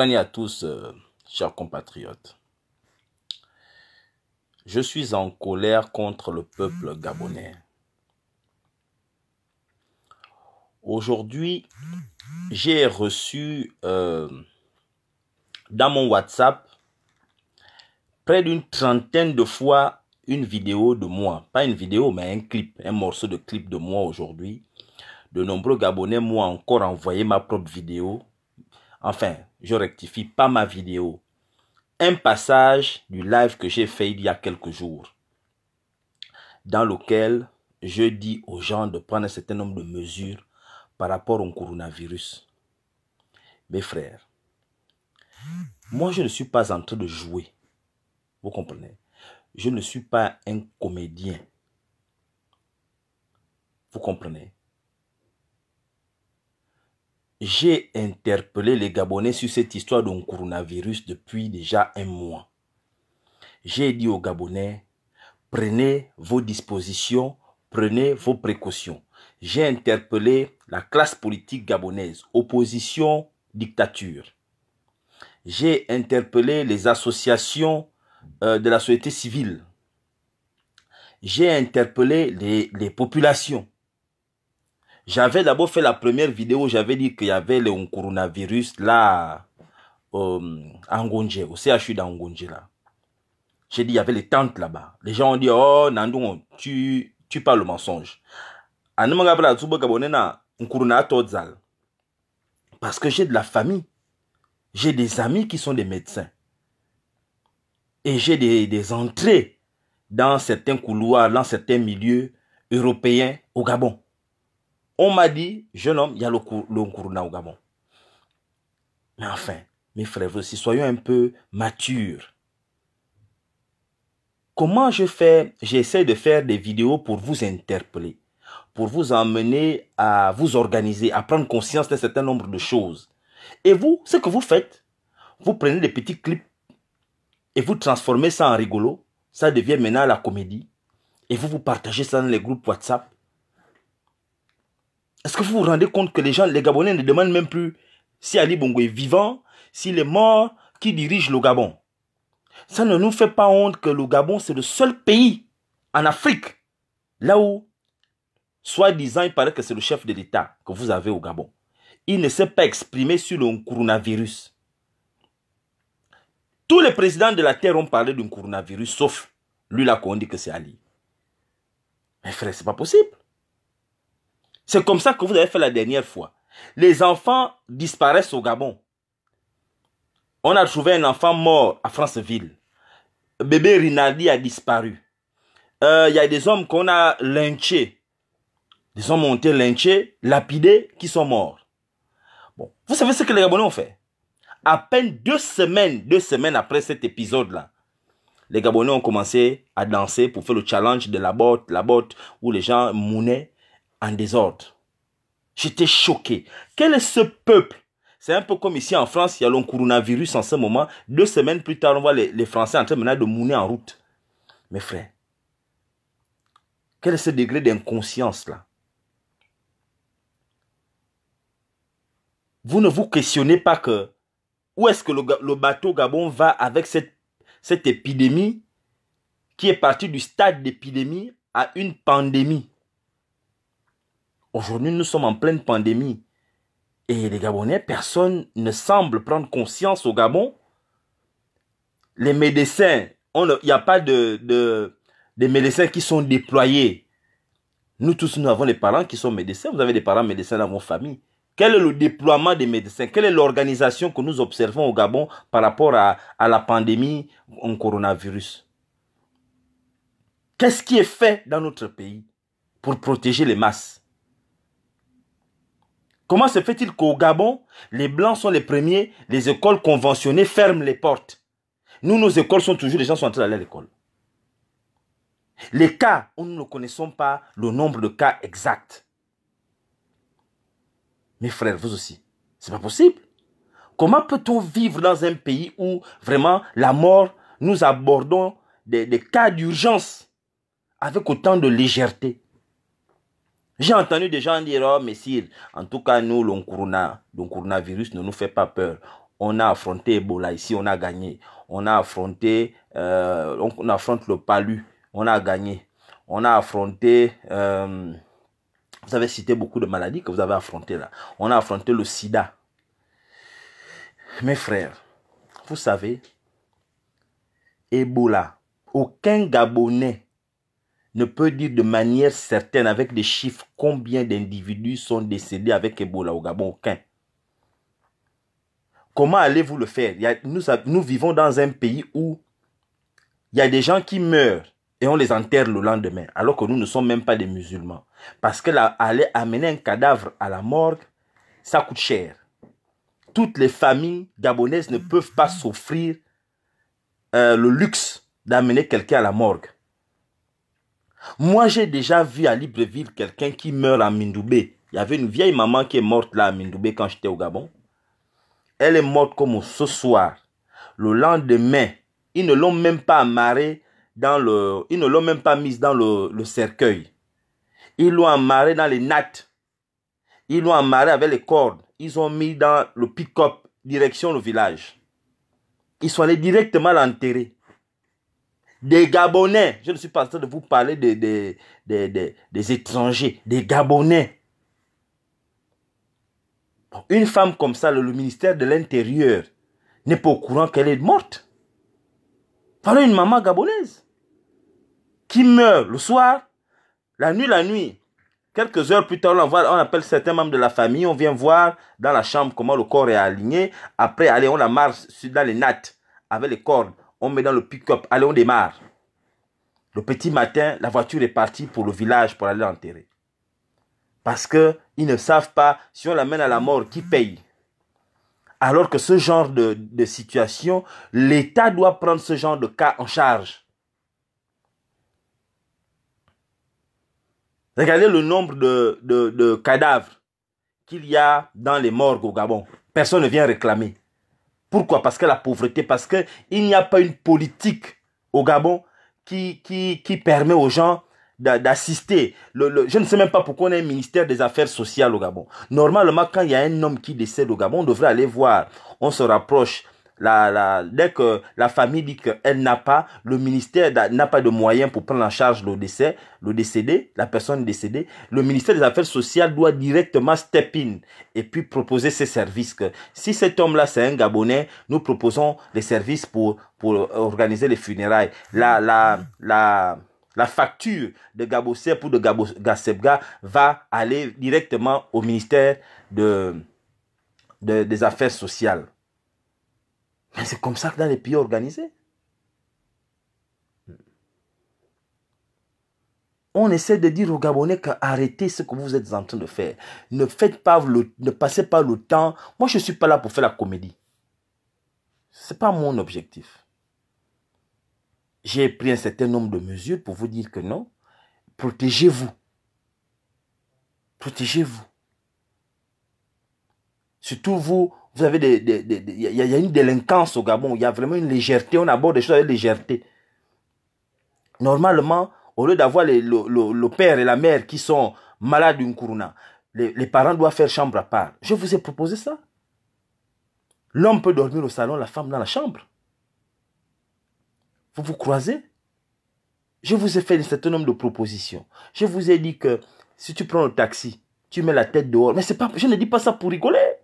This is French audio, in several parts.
année à tous, euh, chers compatriotes. Je suis en colère contre le peuple gabonais. Aujourd'hui, j'ai reçu euh, dans mon WhatsApp près d'une trentaine de fois une vidéo de moi. Pas une vidéo, mais un clip, un morceau de clip de moi aujourd'hui. De nombreux Gabonais m'ont encore envoyé ma propre vidéo Enfin, je rectifie pas ma vidéo. Un passage du live que j'ai fait il y a quelques jours, dans lequel je dis aux gens de prendre un certain nombre de mesures par rapport au coronavirus. Mes frères, moi je ne suis pas en train de jouer. Vous comprenez Je ne suis pas un comédien. Vous comprenez j'ai interpellé les Gabonais sur cette histoire d'un coronavirus depuis déjà un mois. J'ai dit aux Gabonais, prenez vos dispositions, prenez vos précautions. J'ai interpellé la classe politique gabonaise, opposition, dictature. J'ai interpellé les associations euh, de la société civile. J'ai interpellé les populations j'avais d'abord fait la première vidéo, j'avais dit qu'il y avait le coronavirus là, à euh, je au CHU d'Angonje là. J'ai dit, il y avait les tentes là-bas. Les gens ont dit, oh, Nandou, tu, parles le mensonge. Parce que j'ai de la famille. J'ai des amis qui sont des médecins. Et j'ai des entrées dans certains couloirs, dans certains milieux européens au Gabon. On m'a dit, jeune homme, il y a le, le au Gabon. Mais enfin, mes frères aussi, soyons un peu matures. Comment je fais J'essaie de faire des vidéos pour vous interpeller, pour vous emmener à vous organiser, à prendre conscience d'un certain nombre de choses. Et vous, ce que vous faites, vous prenez des petits clips et vous transformez ça en rigolo. Ça devient maintenant la comédie. Et vous vous partagez ça dans les groupes WhatsApp. Est-ce que vous vous rendez compte que les gens, les Gabonais ne demandent même plus si Ali Bongo est vivant, s'il est mort, qui dirige le Gabon Ça ne nous fait pas honte que le Gabon, c'est le seul pays en Afrique là où, soi-disant, il paraît que c'est le chef de l'État que vous avez au Gabon. Il ne s'est pas exprimé sur le coronavirus. Tous les présidents de la Terre ont parlé d'un coronavirus, sauf lui là qu'on dit que c'est Ali. Mais frère, c'est pas possible. C'est comme ça que vous avez fait la dernière fois. Les enfants disparaissent au Gabon. On a trouvé un enfant mort à Franceville. Bébé Rinaldi a disparu. Euh, il y a des hommes qu'on a lynchés. Des hommes ont été lynchés, lapidés, qui sont morts. Bon, vous savez ce que les Gabonais ont fait À peine deux semaines, deux semaines après cet épisode-là, les Gabonais ont commencé à danser pour faire le challenge de la botte, la botte où les gens mounaient en désordre. J'étais choqué. Quel est ce peuple c'est un peu comme ici en France, il y a le coronavirus en ce moment. Deux semaines plus tard, on voit les, Français en train de mouner en route. Mes frères, quel est ce degré d'inconscience là Vous ne vous questionnez pas que où est-ce que le, le, bateau Gabon va avec cette, cette épidémie qui est partie du stade d'épidémie à une pandémie Aujourd'hui, nous sommes en pleine pandémie. Et les Gabonais, personne ne semble prendre conscience au Gabon. Les médecins, il n'y a pas de, médecins qui sont déployés. Nous tous, nous avons des parents qui sont médecins. Vous avez des parents médecins dans vos familles. Quel est le déploiement des médecins Quelle est l'organisation que nous observons au Gabon par rapport à, à la pandémie en coronavirus Qu'est-ce qui est fait dans notre pays pour protéger les masses Comment se fait-il qu'au Gabon, les Blancs sont les premiers, les écoles conventionnées ferment les portes Nous, nos écoles sont toujours, les gens sont en train d'aller à l'école. Les cas, nous ne connaissons pas le nombre de cas exacts. Mes frères, vous aussi, c'est pas possible. Comment peut-on vivre dans un pays où vraiment la mort, nous abordons des cas d'urgence avec autant de légèreté j'ai entendu des gens dire, oh, messire, en tout cas, nous, le coronavirus ne nous fait pas peur. On a affronté Ebola ici, on a gagné. On a affronté, euh, on, affronte le palu, on a gagné. On a affronté, euh, vous avez cité beaucoup de maladies que vous avez affrontées là. On a affronté le sida. Mes frères, vous savez, Ebola, aucun Gabonais ne peut dire de manière certaine avec des chiffres combien d'individus sont décédés avec Ebola au Gabon. Aucun. Comment allez-vous le faire nous, vivons dans un pays où il y a des gens qui meurent et on les enterre le lendemain, alors que nous ne sommes même pas des musulmans. Parce que aller amener un cadavre à la morgue, ça coûte cher. Toutes les familles gabonaises ne peuvent pas s'offrir euh, le luxe d'amener quelqu'un à la morgue. Moi, j'ai déjà vu à Libreville quelqu'un qui meurt à Mindoubé. Il y avait une vieille maman qui est morte là à Mindoubé quand j'étais au Gabon. Elle est morte comme ce soir. Le lendemain, ils ne l'ont même pas amarré dans le, ils ne l'ont même pas mise dans le, cercueil. Ils l'ont amarré dans les nattes. Ils l'ont amarré avec les cordes. Ils ont mis dans le pick-up, direction le village. Ils sont allés directement l'enterrer des Gabonais. Je ne suis pas en train de vous parler des, des, étrangers, des Gabonais. Une femme comme ça, le, ministère de l'Intérieur n'est pas au courant qu'elle est morte. Voilà une maman gabonaise qui meurt le soir, la nuit, la nuit. Quelques heures plus tard, on, voit, on appelle certains membres de la famille, on vient voir dans la chambre comment le corps est aligné. Après, allez, on la marche dans les nattes avec les cordes on met dans le pick-up, allez, on démarre. Le petit matin, la voiture est partie pour le village pour aller l'enterrer. Parce que ils ne savent pas si on l'amène à la mort, qui paye. Alors que ce genre de, situation, l'État doit prendre ce genre de cas en charge. Regardez le nombre de cadavres qu'il y a dans les morgues au Gabon. Personne ne vient réclamer. Pourquoi Parce que la pauvreté, parce qu'il n'y a pas une politique au Gabon qui, qui, permet aux gens d'assister. je ne sais même pas pourquoi on a un ministère des Affaires sociales au Gabon. Normalement, quand il y a un homme qui décède au Gabon, on devrait aller voir. On se rapproche la, la, dès que la famille dit qu'elle n'a pas, le ministère n'a pas de moyens pour prendre en charge le décès, le décédé, la personne décédée, le ministère des Affaires sociales doit directement step in et puis proposer ses services. Que si cet homme-là, c'est un Gabonais, nous proposons les services pour, pour organiser les funérailles. La, la, facture de Gabosser pour de va aller directement au ministère de, des Affaires sociales. Mais c'est comme ça que dans les pays organisés, on essaie de dire aux Gabonais qu'arrêtez ce que vous êtes en train de faire. Ne faites pas le, ne passez pas le temps. Moi, je ne suis pas là pour faire la comédie. Ce n'est pas mon objectif. J'ai pris un certain nombre de mesures pour vous dire que non. Protégez-vous. Protégez-vous. Surtout vous, vous avez des, il y, a une délinquance au Gabon. Il y a vraiment une légèreté. On aborde des choses avec légèreté. Normalement, au lieu d'avoir le, père et la mère qui sont malades d'une couruna, les, parents doivent faire chambre à part. Je vous ai proposé ça. L'homme peut dormir au salon, la femme dans la chambre. Vous vous croisez Je vous ai fait un certain nombre de propositions. Je vous ai dit que si tu prends le taxi, tu mets la tête dehors. Mais c'est pas, je ne dis pas ça pour rigoler.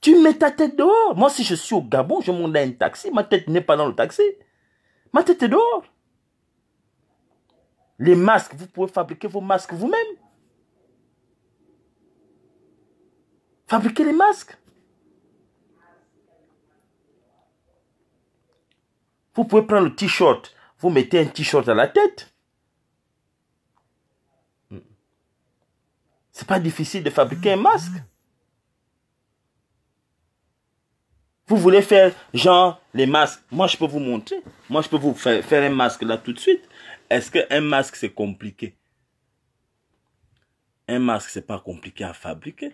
Tu mets ta tête dehors. Moi, si je suis au Gabon, je monte à un taxi. Ma tête n'est pas dans le taxi. Ma tête est dehors. Les masques, vous pouvez fabriquer vos masques vous-même. Fabriquez les masques. Vous pouvez prendre le t-shirt. Vous mettez un t-shirt à la tête. Hmm. C'est pas difficile de fabriquer un masque. Vous voulez faire genre les masques. Moi, je peux vous montrer. Moi, je peux vous faire, faire un masque là tout de suite. Est-ce que qu'un masque, c'est compliqué Un masque, c'est pas compliqué à fabriquer.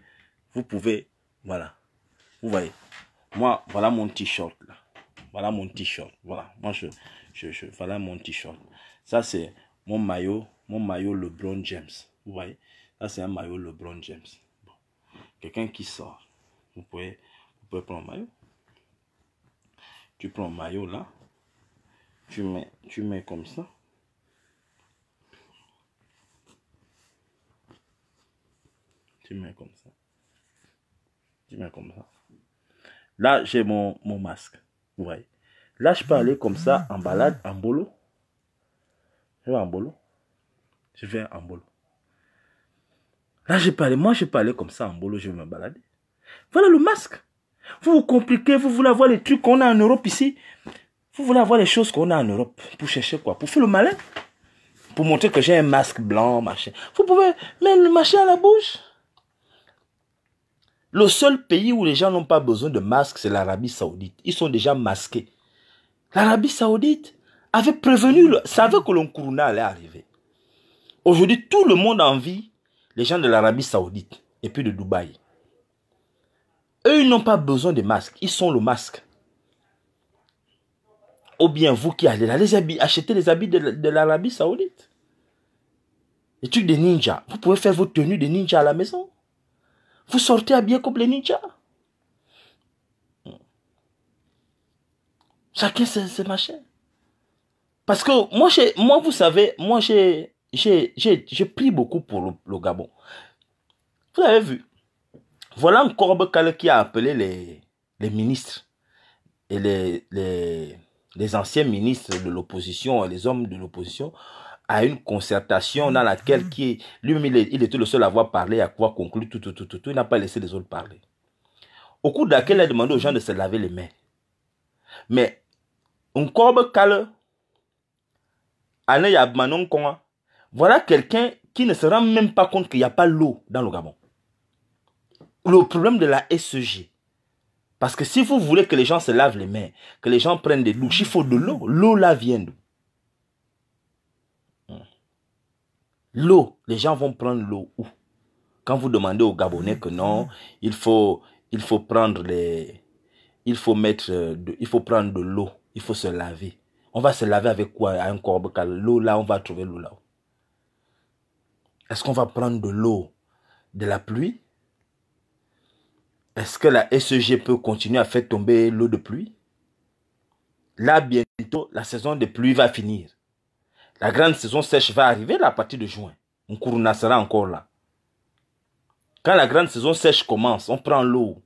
Vous pouvez, voilà. Vous voyez. Moi, voilà mon t-shirt là. Voilà mon t-shirt. Voilà. Moi, je, je, voilà mon t-shirt. Ça, c'est mon maillot, mon maillot LeBron James. Vous voyez. Ça, c'est un maillot LeBron James. Bon. Quelqu'un qui sort. Vous pouvez, vous pouvez prendre un maillot. Tu prends maillot là. Tu mets, tu mets comme ça. Tu mets comme ça. Tu mets comme ça. Là, j'ai mon, masque. Vous voyez. Là, je peux aller comme ça en balade, en bolo. Je vais en bolo. Je vais en bolo. Là, je peux aller. Moi, je peux aller comme ça en bolo. Je vais me balader. Voilà le masque. Vous vous compliquez, vous voulez avoir les trucs qu'on a en Europe ici. Vous voulez avoir les choses qu'on a en Europe. Pour chercher quoi Pour faire le malin Pour montrer que j'ai un masque blanc, machin. Vous pouvez mettre le machin à la bouche. Le seul pays où les gens n'ont pas besoin de masques, c'est l'Arabie saoudite. Ils sont déjà masqués. L'Arabie saoudite avait prévenu, savait que l'Onkuruna allait arriver. Aujourd'hui, tout le monde en vit, les gens de l'Arabie saoudite et puis de Dubaï. Eux, ils n'ont pas besoin de masque. Ils sont le masque. Ou bien vous qui allez là, les habits, les habits de, l'Arabie Saoudite. Les trucs des ninjas. Vous pouvez faire vos tenues de ninja à la maison. Vous sortez habillé comme les ninjas. Chacun ses, machins. Parce que moi, moi, vous savez, moi, j'ai pris beaucoup pour le, le Gabon. Vous l'avez vu. Voilà un corbeau qui a appelé les, ministres et les, anciens ministres de l'opposition et les hommes de l'opposition à une concertation dans laquelle mhm. lui il, était le seul à avoir parlé, à quoi conclure tout, tout, tout, tout, Il n'a pas laissé les autres parler. Au cours de laquelle il a demandé aux gens de se laver les mains. Mais, un encore Bekale, voilà quelqu'un qui ne se rend même pas compte qu'il n'y a pas l'eau dans le Gabon le problème de la SEG. Parce que si vous voulez que les gens se lavent les mains, que les gens prennent des louches, il faut de l'eau. L'eau là vient d'où hmm. L'eau, les gens vont prendre l'eau où Quand vous demandez aux Gabonais que non, il faut, il faut prendre les, il faut mettre, euh, de, il faut prendre de l'eau, il faut se laver. On va se laver avec quoi Un corbeau l'eau là, on va trouver l'eau là. Est-ce qu'on va prendre de l'eau de la pluie est-ce que la SEG peut continuer à faire tomber l'eau de pluie Là, bientôt, la saison de pluie va finir. La grande saison sèche va arriver là, à partir de juin. On Nkuruna sera encore là. Quand la grande saison sèche commence, on prend l'eau.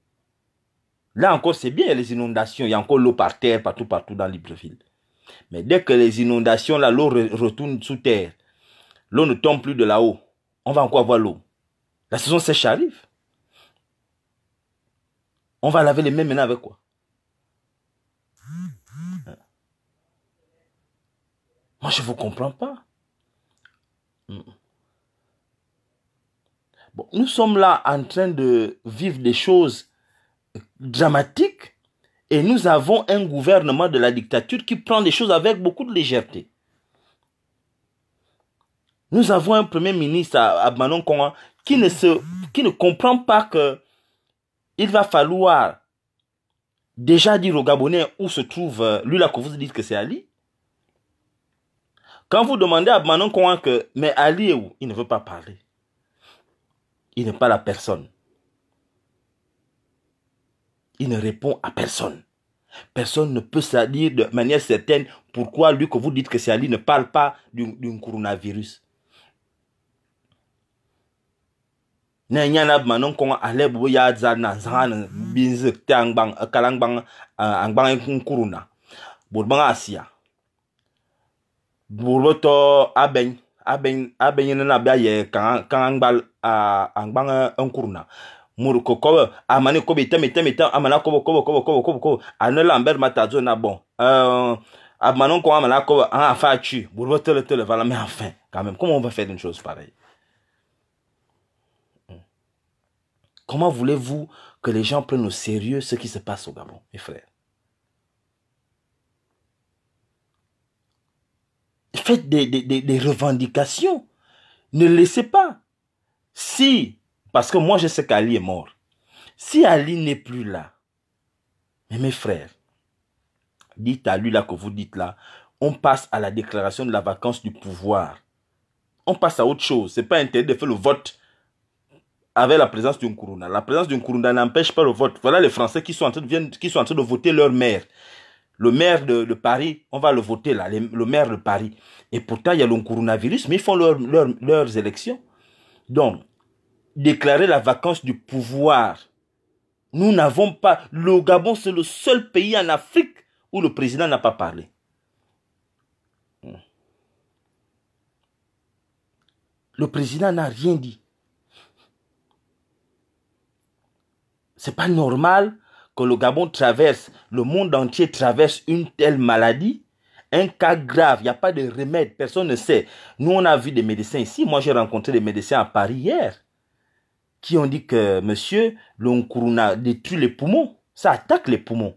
Là encore, c'est bien, les inondations, il y a encore l'eau par terre, partout, partout dans Libreville. Mais dès que les inondations, l'eau retourne sous terre, l'eau ne tombe plus de là-haut, on va encore avoir l'eau. La saison sèche arrive. On va laver les mains maintenant avec quoi Moi, je ne vous comprends pas. Mm. nous sommes là en train de vivre des choses dramatiques et nous avons un gouvernement de la dictature qui prend les choses avec beaucoup de légèreté. Nous avons un premier ministre à, qui ne, qui ne comprend pas que il va falloir déjà dire aux Gabonais où se trouve euh, lui-là que vous dites que c'est Ali. Quand vous demandez à Manon Kouan que mais Ali est où Il ne veut pas parler. Il n'est pas la personne. Il ne répond à personne. Personne ne peut se dire de manière certaine pourquoi lui que vous dites que c'est Ali ne parle pas d'un coronavirus. ne nyana bma ne kɔŋ ahle bubu yaa dza na zaŋa ni binzi ti angbaŋ e kala angbaŋ aben aben aben bori baŋa asiya bori bɛ tɔ abɛny na bia yɛ kaŋa kaŋa ngbal angbaŋ e nkuru na muru ko kɔbɛ amani e kɔbɛ itɛm itɛm itɛm amana kɔbɛ kɔbɛ kɔbɛ kɔbɛ kɔbɛ kɔbɛ ane lambɛri ma ta zo na bɔn ɛɛ amani kɔn amana kɔbɛ an afa tui bori bɛ vala mais enfin quand même comment on va faire une chose pareille Comment voulez-vous que les gens prennent au sérieux ce qui se passe au Gabon, mes frères Faites des, revendications. Ne laissez pas. Si, parce que moi je sais qu'Ali est mort. Si Ali n'est plus là, mais mes frères, dites à lui là que vous dites là, on passe à la déclaration de la vacance du pouvoir. On passe à autre chose. C'est pas intérêt de faire le vote avec la présence d'un couronne, La présence d'un couronne n'empêche pas le vote. Voilà les Français qui sont en train de, qui sont en train de voter leur maire. Le maire de, Paris, on va le voter là, le maire de Paris. Et pourtant, il y a le coronavirus, mais ils font leurs élections. Donc, déclarer la vacance du pouvoir. Nous n'avons pas... Le Gabon, c'est le seul pays en Afrique où le président n'a pas parlé. Hmm. Le président n'a rien dit. C'est pas normal que le Gabon traverse, le monde entier traverse une telle maladie. Un cas grave, il n'y a pas de remède, personne ne sait. Nous, on a vu des médecins ici. Moi, j'ai rencontré des médecins à Paris hier qui ont dit que, monsieur, le corona détruit les poumons. Ça attaque les poumons,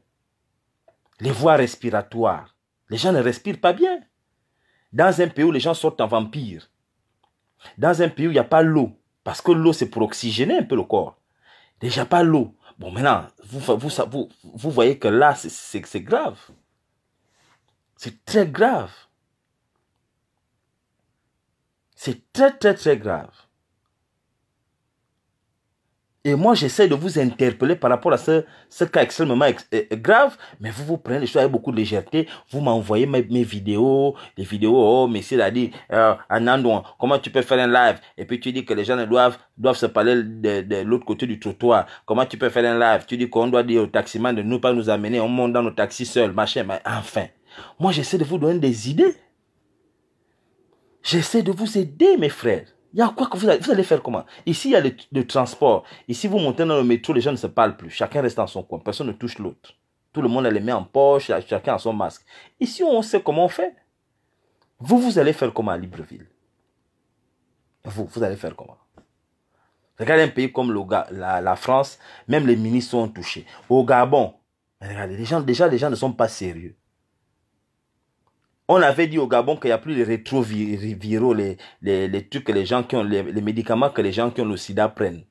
les voies respiratoires. Les gens ne respirent pas bien. Dans un pays où les gens sortent en vampire, dans un pays où il n'y a pas l'eau, parce que l'eau, c'est pour oxygéner un peu le corps. Déjà pas l'eau. Bon, maintenant, vous, vous, vous, vous voyez que là, c'est grave. C'est très grave. C'est très, très, très grave. Et moi, j'essaie de vous interpeller par rapport à ce, cas extrêmement euh, euh, grave, mais vous vous prenez les choses avec beaucoup de légèreté. Vous m'envoyez mes, vidéos, Les vidéos, oh, monsieur a dit, euh, Anandouan, comment tu peux faire un live Et puis tu dis que les gens doivent, se parler de, de l'autre côté du trottoir. Comment tu peux faire un live Tu dis qu'on doit dire aux taximan de ne pas nous amener, on monte dans nos taxis seuls, machin, mais enfin. Moi, j'essaie de vous donner des idées. J'essaie de vous aider, mes frères. Il y a quoi que vous allez, faire comment Ici, il y a le, transport. Ici, vous montez dans le métro, les gens ne se parlent plus. Chacun reste dans son coin. Personne ne touche l'autre. Tout le monde les met en poche, chacun a son masque. Ici, on sait comment on fait. Vous, vous allez faire comment à Libreville Vous, vous allez faire comment Regardez un pays comme la, France, même les ministres sont touchés. Au Gabon, regardez, déjà, les gens ne sont pas sérieux. On avait dit au Gabon qu'il n'y a plus les rétroviraux, les, les, les, trucs que les gens qui ont, les, médicaments que les gens qui ont le sida prennent.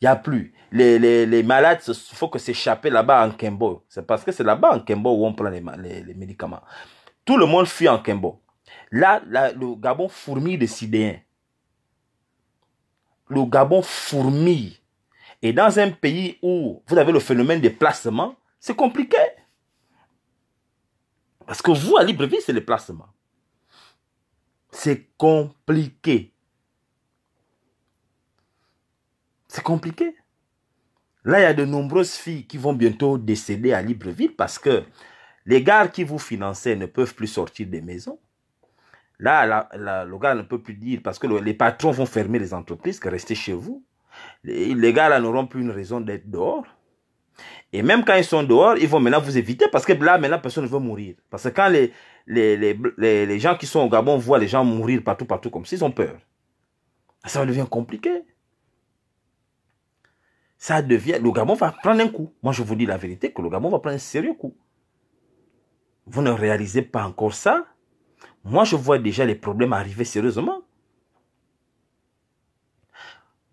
Il n'y a plus. Les, malades, il faut que s'échapper là-bas en Kembo. C'est parce que c'est là-bas en Kembo où on prend les, médicaments. Tout le monde fuit en Kembo. Là, le Gabon fourmille de sidéens. Le Gabon fourmille. Et dans un pays où vous avez le phénomène des placement, c'est compliqué. Parce que vous, à Libreville, c'est le placement. C'est compliqué. C'est compliqué. Là, il y a de nombreuses filles qui vont bientôt décéder à Libreville parce que les gars qui vous finançaient ne peuvent plus sortir des maisons. Là, le gars ne peut plus dire parce que les patrons vont fermer les entreprises que restez chez vous. Les, gars n'auront plus une raison d'être dehors. Et même quand ils sont dehors, ils vont maintenant vous éviter parce que là, maintenant, personne ne veut mourir. Parce que quand les, les, les, gens qui sont au Gabon voient les gens mourir partout, partout, comme s'ils ont peur, ça devient compliqué. Ça devient. Le Gabon va prendre un coup. Moi, je vous dis la vérité que le Gabon va prendre un sérieux coup. Vous ne réalisez pas encore ça. Moi, je vois déjà les problèmes arriver sérieusement.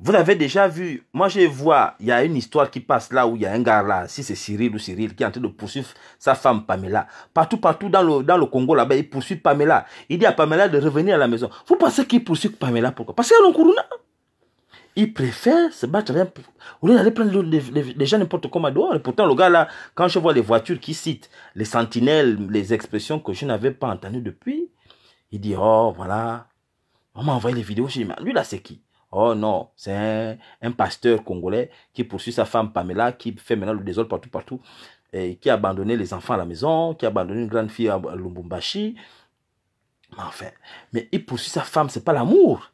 Vous l'avez déjà vu, moi je vois, il y a une histoire qui passe là où il y a un gars là, si c'est Cyril ou Cyril, qui est en train de poursuivre sa femme Pamela. Partout, partout dans le, dans le Congo là-bas, il poursuit Pamela. Il dit à Pamela de revenir à la maison. Vous pensez qu'il poursuit Pamela pourquoi Parce y a un Il préfère se battre au lieu d'aller prendre les, gens n'importe comment dehors. Et pourtant, le gars là, quand je vois les voitures qui citent les sentinelles, les expressions que je n'avais pas entendues depuis, il dit, oh voilà, on m'a envoyé les vidéos. lui là, c'est qui Oh non, c'est un, pasteur congolais qui poursuit sa femme Pamela, qui fait maintenant le désordre partout, partout, et qui a abandonné les enfants à la maison, qui a abandonné une grande fille à Lumbumbashi. Mais enfin, mais il poursuit sa femme, c'est pas l'amour,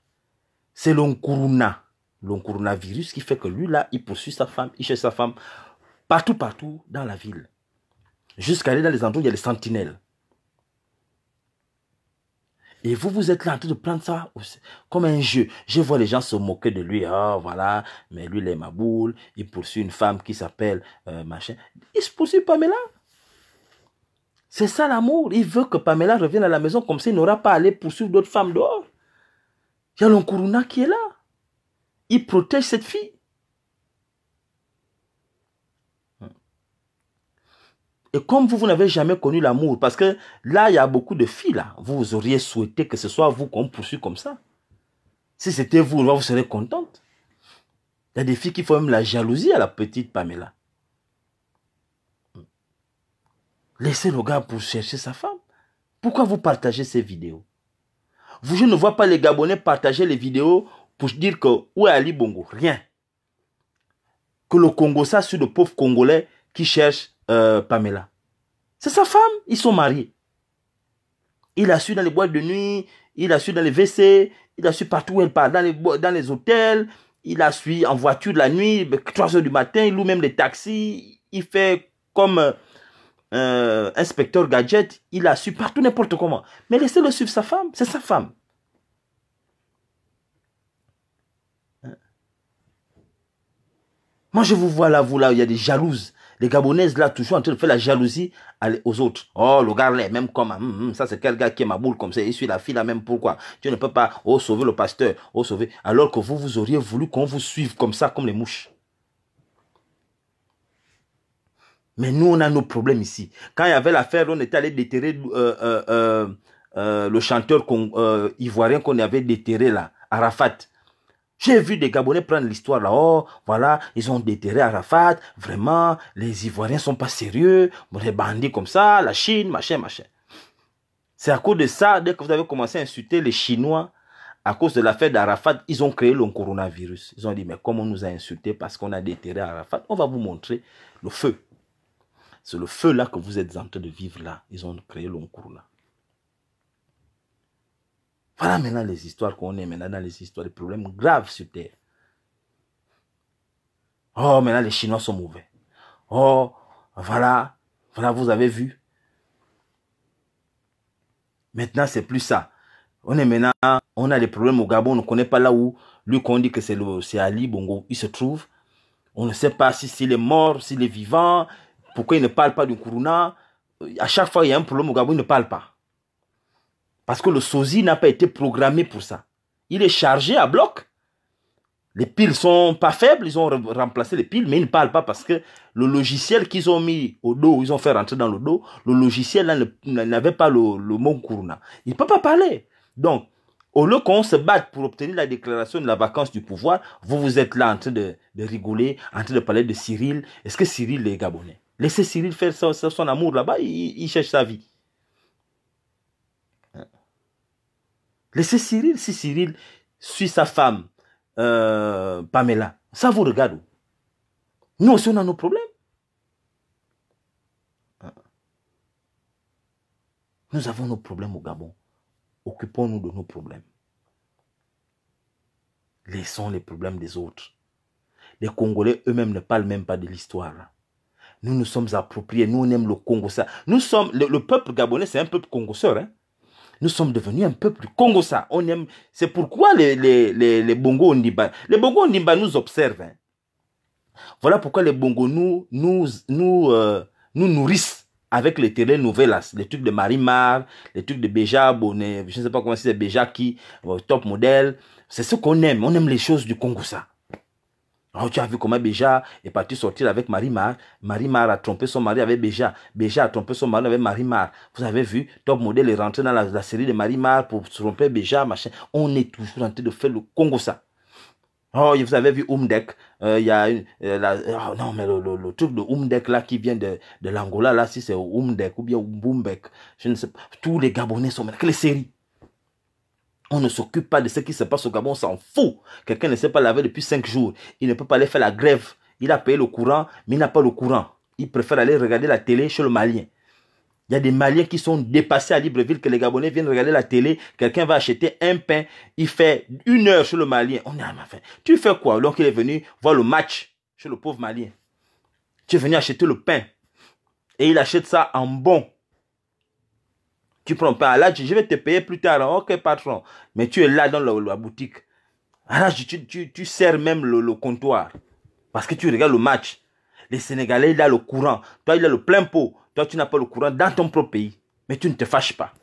c'est l'onkuruna, virus qui fait que lui là, il poursuit sa femme, il cherche sa femme partout, partout dans la ville. Jusqu'à aller dans les endroits où il y a les sentinelles. Et vous, vous êtes là en train de prendre ça comme un jeu. Je vois les gens se moquer de lui. Ah, voilà, mais lui, il est ma boule. Il poursuit une femme qui s'appelle euh, machin. Il se poursuit Pamela. C'est ça l'amour. Il veut que Pamela revienne à la maison comme ça. Il n'aura pas à aller poursuivre d'autres femmes dehors. Il y a l'Onkuruna qui est là. Il protège cette fille. Et comme vous, vous n'avez jamais connu l'amour, parce que là, il y a beaucoup de filles, là. Vous auriez souhaité que ce soit vous qu'on poursuit comme ça. Si c'était vous, vous serez contente. Il y a des filles qui font même la jalousie à la petite Pamela. Laissez le gars pour chercher sa femme. Pourquoi vous partagez ces vidéos Vous, je ne vois pas les Gabonais partager les vidéos pour dire que où est Ali Bongo Rien. Que le Congo, ça, sur le pauvre Congolais qui cherche euh, Pamela. C'est sa femme, ils sont mariés. Il la su dans les boîtes de nuit, il la su dans les WC, il la su partout où elle part, dans les, dans les hôtels, il la suit en voiture de la nuit, 3 heures du matin, il loue même les taxis, il fait comme euh, inspecteur gadget, il la suit partout n'importe comment. Mais laissez-le suivre sa femme, c'est sa femme. Moi, je vous vois là, vous là, il y a des jalouses. Les Gabonaises, là, toujours en train de faire la jalousie aux autres. Oh, le gars, là, même comme, hmm, hmm, ça, c'est quel gars qui est ma boule comme ça. Il suit la fille, là, même pourquoi. Tu ne peux pas, oh, sauver le pasteur, oh, sauver. Alors que vous, vous auriez voulu qu'on vous suive comme ça, comme les mouches. Mais nous, on a nos problèmes ici. Quand il y avait l'affaire, on était allé déterrer euh, euh, euh, le chanteur ivoirien qu'on avait déterré là, Arafat. J'ai vu des Gabonais prendre l'histoire là. haut voilà, ils ont déterré Arafat. Vraiment, les Ivoiriens sont pas sérieux. Les bandits comme ça, la Chine, machin, machin. C'est à cause de ça, dès que vous avez commencé à insulter les Chinois, à cause de l'affaire d'Arafat, ils ont créé le coronavirus. Ils ont dit, mais comment on nous a insultés parce qu'on a déterré Arafat, on va vous montrer le feu. C'est le feu là que vous êtes en train de vivre là. Ils ont créé le coronavirus. Voilà maintenant les histoires qu'on est maintenant dans les histoires, des problèmes graves sur Terre. Oh, maintenant les Chinois sont mauvais. Oh, voilà, voilà, vous avez vu. Maintenant, c'est plus ça. On est maintenant, on a des problèmes au Gabon, on ne connaît pas là où, lui qu'on dit que c'est Ali Bongo, il se trouve. On ne sait pas s'il si, s'il est mort, s'il est vivant, pourquoi il ne parle pas du Corona. À chaque fois, il y a un problème au Gabon, il ne parle pas. Parce que le sosie n'a pas été programmé pour ça. Il est chargé à bloc. Les piles sont pas faibles, ils ont remplacé les piles, mais ils ne parlent pas parce que le logiciel qu'ils ont mis au dos, ils ont fait rentrer dans le dos, le logiciel n'avait pas le, mot Kuruna. Il ne peut pas parler. Donc, au lieu qu'on se batte pour obtenir la déclaration de la vacance du pouvoir, vous vous êtes là en train de, rigoler, en train de parler de Cyril. Est-ce que Cyril est gabonais Laissez Cyril faire son, amour là-bas, il cherche sa vie. Laissez Cyril si Cyril suit sa femme, euh, Pamela. Ça vous regarde. Nous aussi, on a nos problèmes. Ah. Nous avons nos problèmes au Gabon. Occupons-nous de nos problèmes. Laissons les problèmes des autres. Les Congolais eux-mêmes ne parlent même pas de l'histoire. Nous nous sommes appropriés, nous on aime le Congo. Nous sommes, le, peuple gabonais, c'est un peuple congosseur. Hein. Nous sommes devenus un peuple Congo, ça. On aime. C'est pourquoi les, les, les, les Bongo Onimba, les Bongo nous observent. Hein. Voilà pourquoi les Bongo nous, nous, nous, euh, nourrissent avec les nouvelles. les trucs de Marimar, les trucs de Beja Bonnet, je ne sais pas comment c'est Beja qui, euh, top modèle. C'est ce qu'on aime. On aime les choses du Congo, ça. Oh, tu as vu comment Béja est parti sortir avec Marie-Mar. Marie-Mar a trompé son mari avec Béja. Béja a trompé son mari avec Marie-Mar. Vous avez vu, Top Model est rentré dans la, série de Marie-Mar pour tromper Béja, machin. On est toujours en train de faire le Congo, ça. Oh, vous avez vu Umdek, euh, il y a euh, oh, non, mais le, truc de Umdek là qui vient de, de l'Angola, là, si c'est Umdek ou bien Umbumbek, je ne sais pas. Tous les Gabonais sont maintenant, Quelle série on ne s'occupe pas de ce qui se passe au Gabon, on s'en fout. Quelqu'un ne sait pas laver depuis cinq jours. Il ne peut pas aller faire la grève. Il a payé le courant, mais il n'a pas le courant. Il préfère aller regarder la télé chez le Malien. Il y a des Maliens qui sont dépassés à Libreville, que les Gabonais viennent regarder la télé. Quelqu'un va acheter un pain. Il fait une heure chez le Malien. On est à ma fin. Tu fais quoi Donc il est venu voir le match chez le pauvre Malien. Tu es venu acheter le pain. Et il achète ça en bon. Tu prends pas. Là, je vais te payer plus tard. Hein. Ok, patron. Mais tu es là dans la, boutique. Là, tu, tu, sers même le, comptoir. Parce que tu regardes le match. Les Sénégalais, il a le courant. Toi, il a le plein pot. Toi, tu n'as pas le courant dans ton propre pays. Mais tu ne te fâches pas.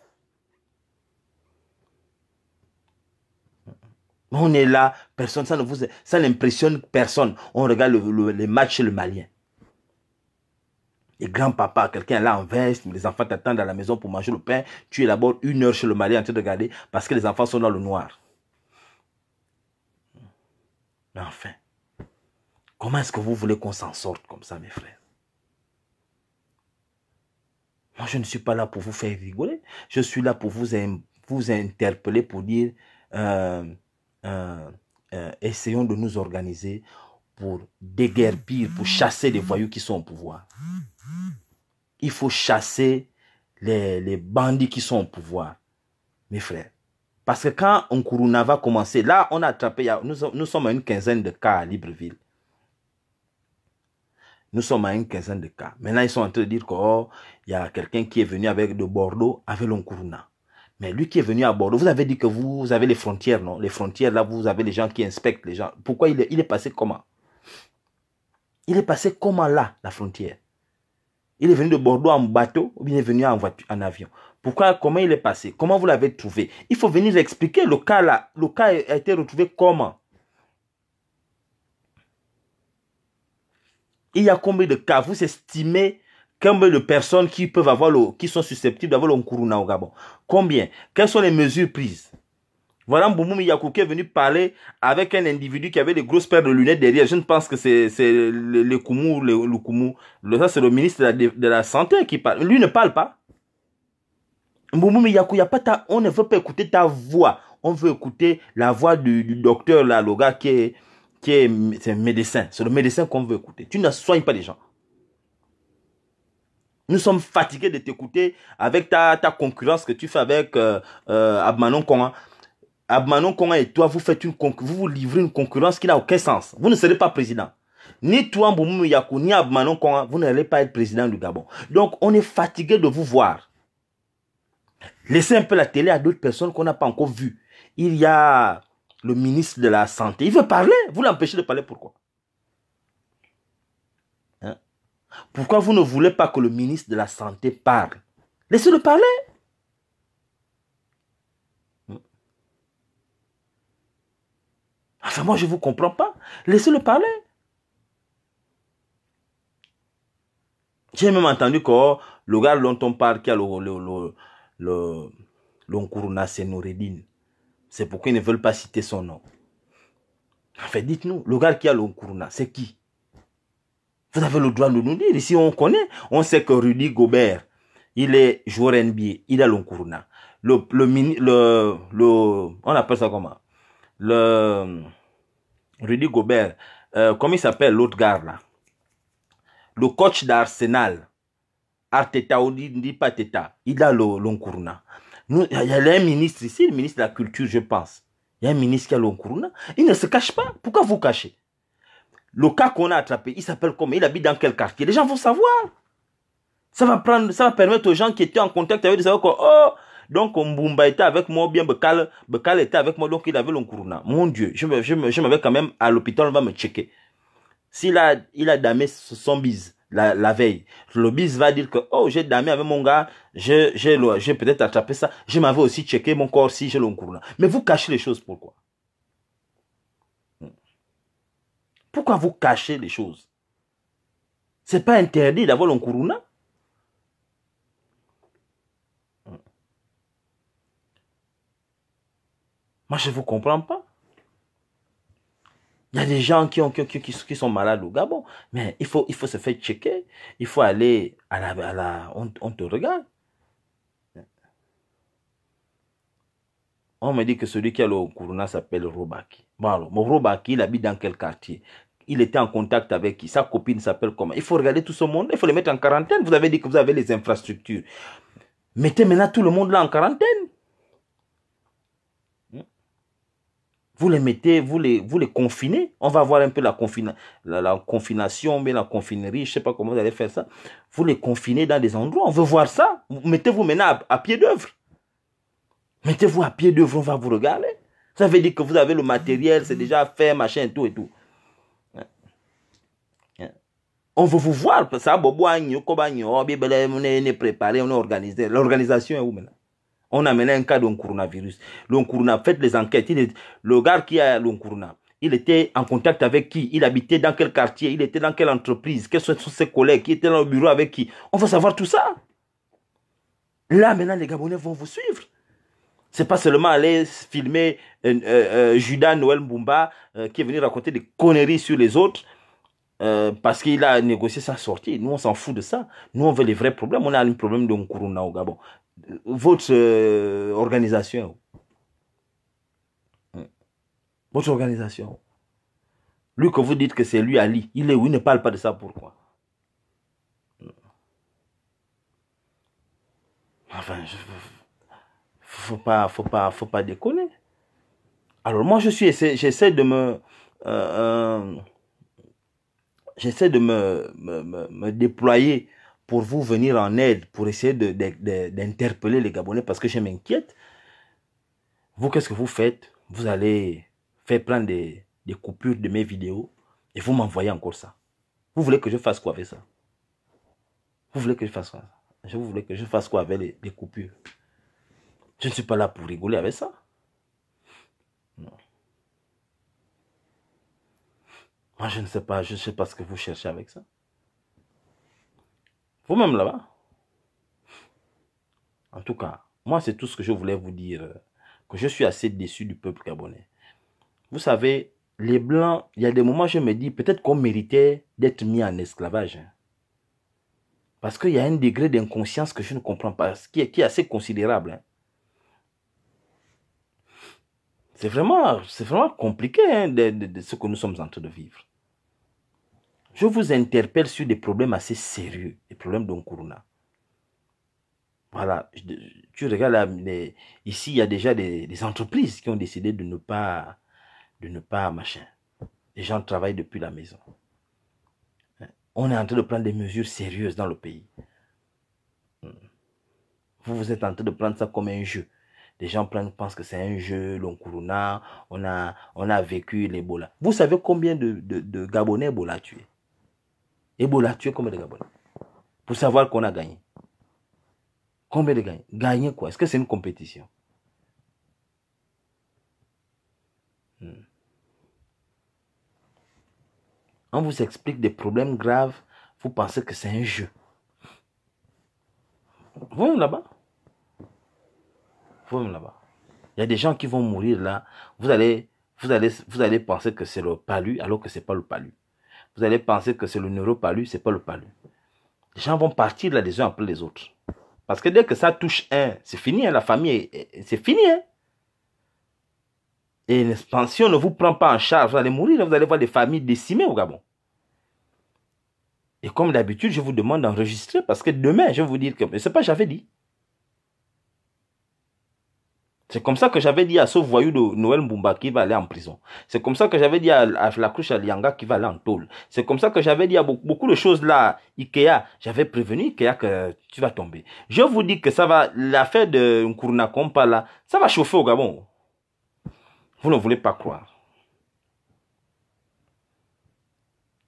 On est là, personne, ça ne vous, ça n'impressionne personne. On regarde le, les matchs le Malien. Et grand-papa, quelqu'un là en veste, les enfants t'attendent à la maison pour manger le pain, tu es d'abord une heure chez le mari en train de regarder parce que les enfants sont dans le noir. Mais enfin, comment est-ce que vous voulez qu'on s'en sorte comme ça, mes frères Moi, je ne suis pas là pour vous faire rigoler. Je suis là pour vous, vous interpeller, pour dire, euh, euh, euh, essayons de nous organiser pour déguerpir, pour chasser les voyous qui sont au pouvoir. Il faut chasser les, bandits qui sont au pouvoir, mes frères. Parce que quand Nkuruna va commencer, là, on a attrapé, nous, sommes à une quinzaine de cas à Libreville. Nous sommes à une quinzaine de cas. Maintenant, ils sont en train de dire qu'il oh, y a quelqu'un qui est venu avec de Bordeaux, avec l'Onkuruna. Mais lui qui est venu à Bordeaux, vous avez dit que vous, avez les frontières, non Les frontières, là, vous avez les gens qui inspectent les gens. Pourquoi il est, il est passé comment il est passé comment là, la frontière Il est venu de Bordeaux en bateau ou bien il est venu en, voiture, en avion Pourquoi Comment il est passé Comment vous l'avez trouvé Il faut venir expliquer le cas là. Le cas a été retrouvé comment Il y a combien de cas Vous estimez combien de personnes qui peuvent avoir qui sont susceptibles d'avoir le Nkuruna au Gabon Combien Quelles sont les mesures prises voilà Yakou qui est venu parler avec un individu qui avait des grosses paires de lunettes derrière. Je ne pense que c'est le, le le, c'est le ministre de la, Santé qui parle. Lui ne parle pas. Yakou, y on ne veut pas écouter ta voix. On veut écouter la voix du, docteur, Laloga qui est, qui est, médecin. C'est le médecin qu'on veut écouter. Tu ne soignes pas les gens. Nous sommes fatigués de t'écouter avec ta, concurrence que tu fais avec euh, euh, Abmanon Konga. Abmanon Konga et toi, vous faites une vous vous livrez une concurrence qui n'a aucun sens. Vous ne serez pas président. Ni toi, Mboumou ni Abmanon Konga, vous n'allez pas être président du Gabon. Donc, on est fatigué de vous voir. Laissez un peu la télé à d'autres personnes qu'on n'a pas encore vues. Il y a le ministre de la Santé. Il veut parler. Vous l'empêchez de parler. Pourquoi hein? Pourquoi vous ne voulez pas que le ministre de la Santé parle Laissez-le parler. Enfin, moi, je ne vous comprends pas. Laissez-le parler. J'ai même entendu que le gars dont on parle, qui a le, le, le, c'est Noureddin. C'est pourquoi ils ne veulent pas citer son nom. Enfin, dites-nous, le gars qui a l'Onkuruna, c'est qui Vous avez le droit de nous dire. Ici, on connaît. On sait que Rudy Gobert, il est joueur NBA. Il a l'Onkuruna. Le, le, le, le, on appelle ça comment le Rudy Gobert, euh, comment il s'appelle l'autre gars là Le coach d'Arsenal, Arteta, on dit pas Arteta, il a l'Onkuruna. Il y a un ministre ici, le ministre de la Culture, je pense. Il y a un ministre qui a l'Onkuruna. Il ne se cache pas. Pourquoi vous cachez Le cas qu'on a attrapé, il s'appelle comment Il habite dans quel quartier Les gens vont savoir. Ça va, prendre, ça va permettre aux gens qui étaient en contact avec de savoir que, oh, donc Mbumba était avec moi, bien Bekal, était avec moi, donc il avait l'onkuruna. Mon Dieu, je m'avais quand même à l'hôpital, on va me checker. S'il a, il a damé son bise la, veille, le bise va dire que, oh, j'ai damé avec mon gars, j'ai peut-être attrapé ça, je m'avais aussi checké mon corps si j'ai l'onkuruna. Mais vous cachez les choses, pourquoi Pourquoi vous cachez les choses C'est pas interdit d'avoir l'onkuruna Moi, je ne vous comprends pas. Il y a des gens qui, ont, qui, sont malades au Gabon, mais il faut, il faut se faire checker. Il faut aller à la... on, te regarde. On me dit que celui qui a le corona s'appelle Robaki. Bon, mon Robaki, il habite dans quel quartier il était en contact avec qui Sa copine s'appelle comment Il faut regarder tout ce monde. Il faut les mettre en quarantaine. Vous avez dit que vous avez les infrastructures. Mettez maintenant tout le monde là en quarantaine. Vous les mettez, vous les, vous les confinez. On va voir un peu la, confina, la, confination, mais la confinerie, je ne sais pas comment vous allez faire ça. Vous les confinez dans des endroits. On veut voir ça. Mettez-vous maintenant à, pied d'œuvre. Mettez-vous à pied d'œuvre, on va vous regarder. Ça veut dire que vous avez le matériel, c'est déjà fait, machin, tout et tout. Hein. Hein. On veut vous voir, parce ça, on est préparé, on est organisé. L'organisation est où maintenant on a mené un cas de coronavirus. Corona, faites les enquêtes. le gars qui a l'onkuruna, il était en contact avec qui Il habitait dans quel quartier Il était dans quelle entreprise Quels sont ses collègues Qui était dans le bureau avec qui On veut savoir tout ça. Là, maintenant, les Gabonais vont vous suivre. Ce n'est pas seulement aller filmer euh, euh, euh, Judas Noël Mbumba qui est venu raconter des conneries sur les autres parce qu'il a négocié sa sortie. Nous, on s'en fout de ça. Nous, on veut les vrais problèmes. On a un problème de Nkuruna au Gabon votre euh, organisation. Hein? Votre organisation. Lui que vous dites que c'est lui Ali, il est où Il ne parle pas de ça. Pourquoi Enfin, je, faut pas, faut pas, faut pas déconner. Alors moi, je suis, j'essaie de me, euh, euh, j'essaie de me, me déployer pour vous venir en aide, pour essayer d'interpeller de, d'interpeller les Gabonais, parce que je m'inquiète. Vous, qu'est-ce que vous faites Vous allez faire prendre des, coupures de mes vidéos et vous m'envoyez encore ça. Vous voulez que je fasse quoi avec ça Vous voulez que je fasse quoi Je voulais que je fasse quoi avec les, les coupures Je ne suis pas là pour rigoler avec ça. Non. Moi, je ne sais pas, je ne sais pas ce que vous cherchez avec ça. Vous-même là-bas. En tout cas, moi, c'est tout ce que je voulais vous dire. Euh, que je suis assez déçu du peuple gabonais. Vous savez, les Blancs, il y a des moments, je me dis, peut-être qu'on méritait d'être mis en esclavage. Hein. Parce qu'il y a un degré d'inconscience que je ne comprends pas, qui est, qui assez considérable. Hein. C'est vraiment, vraiment compliqué hein, de ce que nous sommes en train de vivre je vous interpelle sur des problèmes assez sérieux, les problèmes d'Onkuruna. Voilà, tu regardes ici, il y a déjà des, entreprises qui ont décidé de ne pas, de ne pas machin. Les gens travaillent depuis la maison. Hein? On est en train de prendre des mesures sérieuses dans le pays. Hmm. Vous, vous êtes en train de prendre ça comme un jeu. Les gens pensent que c'est un jeu, l'onkuruna, on a, on a vécu l'Ebola. Vous savez combien de, de Gabonais Ebola Ebola a tué combien de gabon Pour savoir qu'on a gagné. Combien de gagné Gagner quoi Est-ce que c'est une compétition hmm. On vous explique des problèmes graves, vous pensez que c'est un jeu. Voyons là-bas. Voyons là-bas. Il y a des gens qui vont mourir là. Vous allez, vous allez, vous allez penser que c'est le palu alors que ce n'est pas le palu vous allez penser que c'est le ce c'est pas le palu. Les gens vont partir là des uns après les autres. Parce que dès que ça touche un, c'est fini, hein, la famille, c'est fini. Hein. Et l'expansion ne vous prend pas en charge, vous allez mourir, hein. vous allez voir des familles décimées au Gabon. Et comme d'habitude, je vous demande d'enregistrer parce que demain, je vais vous dire que. Je sais pas, j'avais dit. C'est comme ça que j'avais dit à ce voyou de Noël Mbumba qui va aller en prison. C'est comme ça que j'avais dit à, la couche à Lianga qui va aller en tôle. C'est comme ça que j'avais dit à beaucoup, de choses là, Ikea. J'avais prévenu Ikea que tu vas tomber. Je vous dis que ça va, l'affaire de Nkuruna Kompa là, ça va chauffer au Gabon. Vous ne voulez pas croire.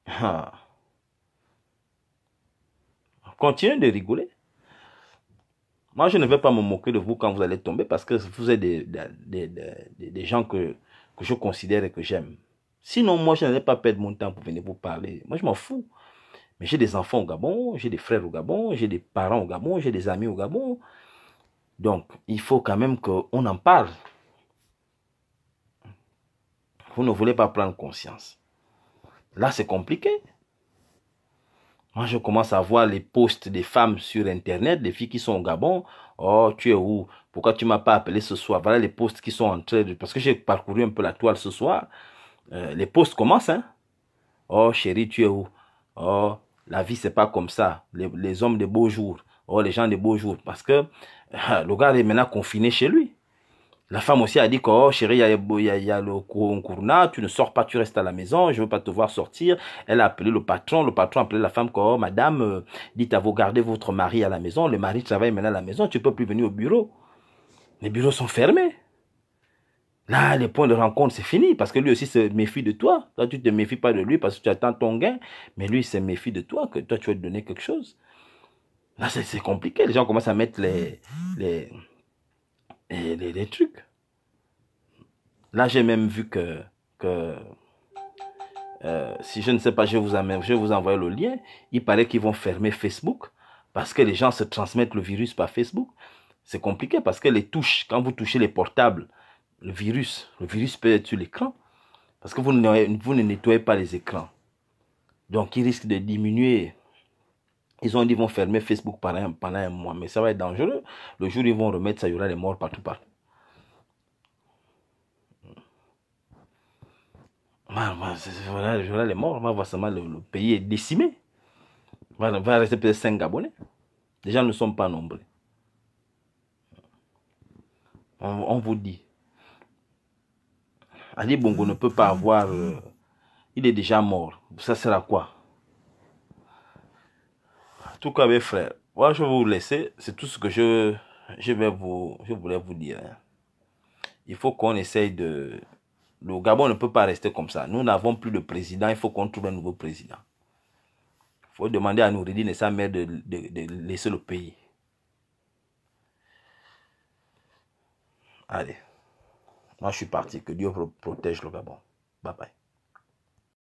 Ah. Continuez de rigoler. Moi, je ne vais pas me moquer de vous quand vous allez tomber parce que vous êtes des, des, des, des gens que, que je considère et que j'aime. Sinon, moi, je n'allais pas perdre mon temps pour venir vous parler. Moi, je m'en fous. Mais j'ai des enfants au Gabon, j'ai des frères au Gabon, j'ai des parents au Gabon, j'ai des amis au Gabon. Donc, il faut quand même qu'on en parle. Vous ne voulez pas prendre conscience. Là, c'est compliqué. Moi, je commence à voir les posts des femmes sur Internet, des filles qui sont au Gabon. Oh, tu es où Pourquoi tu ne m'as pas appelé ce soir Voilà les posts qui sont en train de... Parce que j'ai parcouru un peu la toile ce soir. Euh, les posts commencent, hein Oh, chérie, tu es où Oh, la vie, c'est pas comme ça. Les, hommes de beaux jours. Oh, les gens de beaux jours. Parce que le gars est maintenant confiné chez lui. La femme aussi a dit que, oh chérie, il y, a, le concournat, tu ne sors pas, tu restes à la maison, je ne veux pas te voir sortir. Elle a appelé le patron, le patron a appelé la femme que, oh madame, euh, dites à vous, garder votre mari à la maison, le mari travaille maintenant à la maison, tu ne peux plus venir au bureau. Les bureaux sont fermés. Là, les points de rencontre, c'est fini parce que lui aussi se méfie de toi. Toi, tu ne te méfies pas de lui parce que tu attends ton gain, mais lui, il se méfie de toi, que toi, tu vas te donner quelque chose. Là, c'est compliqué. Les gens commencent à mettre les, les et des, des trucs. Là, j'ai même vu que, que euh, si je ne sais pas, je vous, amène, je vous envoie le lien. Il paraît qu'ils vont fermer Facebook parce que les gens se transmettent le virus par Facebook. C'est compliqué parce que les touches, quand vous touchez les portables, le virus, le virus peut être sur l'écran parce que vous ne, vous ne nettoyez pas les écrans. Donc, il risque de diminuer ils ont dit qu'ils vont fermer Facebook pendant un, mois, mais ça va être dangereux. Le jour où ils vont remettre ça, il y aura des morts partout. partout. Voilà, il y aura des morts. le, le, pays est décimé. Il va rester peut-être 5 abonnés. Les gens ne sont pas nombreux. On, vous dit. Ali Bongo ne peut pas avoir... Euh, il est déjà mort. Ça sera quoi tout cas, mes frères, moi, je vais vous laisser. C'est tout ce que je, je, vais vous, je voulais vous dire. Hein. Il faut qu'on essaye de... Le Gabon ne peut pas rester comme ça. Nous n'avons plus de président. Il faut qu'on trouve un nouveau président. Il faut demander à Nouridine et sa mère de laisser le pays. Allez. Moi, je suis parti. Que Dieu protège le Gabon. Bye bye.